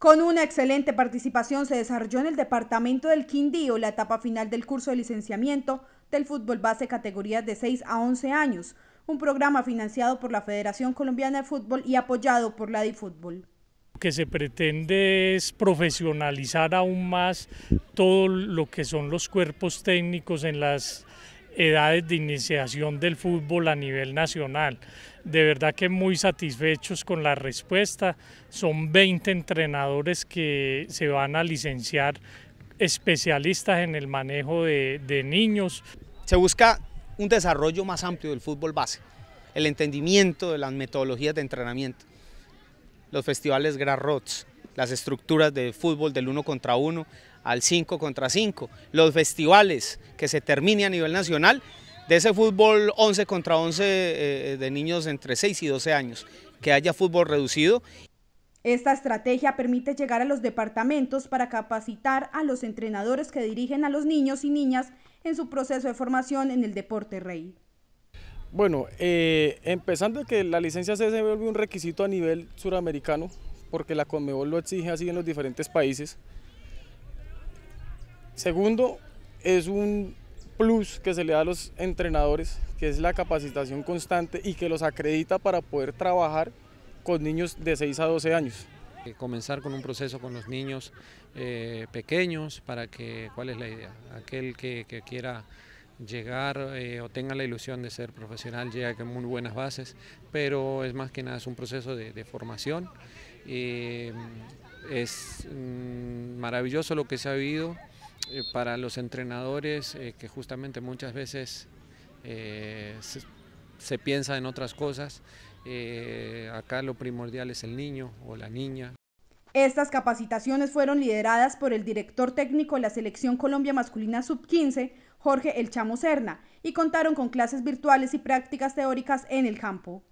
Con una excelente participación se desarrolló en el departamento del Quindío la etapa final del curso de licenciamiento del fútbol base categorías de 6 a 11 años, un programa financiado por la Federación Colombiana de Fútbol y apoyado por la DiFútbol que se pretende es profesionalizar aún más todo lo que son los cuerpos técnicos en las edades de iniciación del fútbol a nivel nacional. De verdad que muy satisfechos con la respuesta. Son 20 entrenadores que se van a licenciar especialistas en el manejo de, niños. Se busca un desarrollo más amplio del fútbol base, el entendimiento de las metodologías de entrenamiento, los festivales Grassroots, las estructuras de fútbol del 1 contra 1 al 5 contra 5, los festivales que se termine a nivel nacional de ese fútbol 11 contra 11 eh, de niños entre 6 y 12 años, que haya fútbol reducido. Esta estrategia permite llegar a los departamentos para capacitar a los entrenadores que dirigen a los niños y niñas en su proceso de formación en el deporte rey. Bueno, eh, empezando que la licencia se vuelve un requisito a nivel suramericano, porque la Conmebol lo exige así en los diferentes países. Segundo, es un plus que se le da a los entrenadores, que es la capacitación constante y que los acredita para poder trabajar con niños de 6 a 12 años. Eh, comenzar con un proceso con los niños eh, pequeños para que, ¿cuál es la idea? Aquel que, que quiera llegar eh, o tenga la ilusión de ser profesional llega con muy buenas bases, pero es más que nada es un proceso de, formación. Eh, es mm, maravilloso lo que se ha vivido eh, para los entrenadores que justamente muchas veces se, piensa en otras cosas. acá lo primordial es el niño o la niña, estas capacitaciones fueron lideradas por el director técnico de la Selección Colombia Masculina Sub-15, Jorge El Chamo Serna, y contaron con clases virtuales y prácticas teóricas en el campo.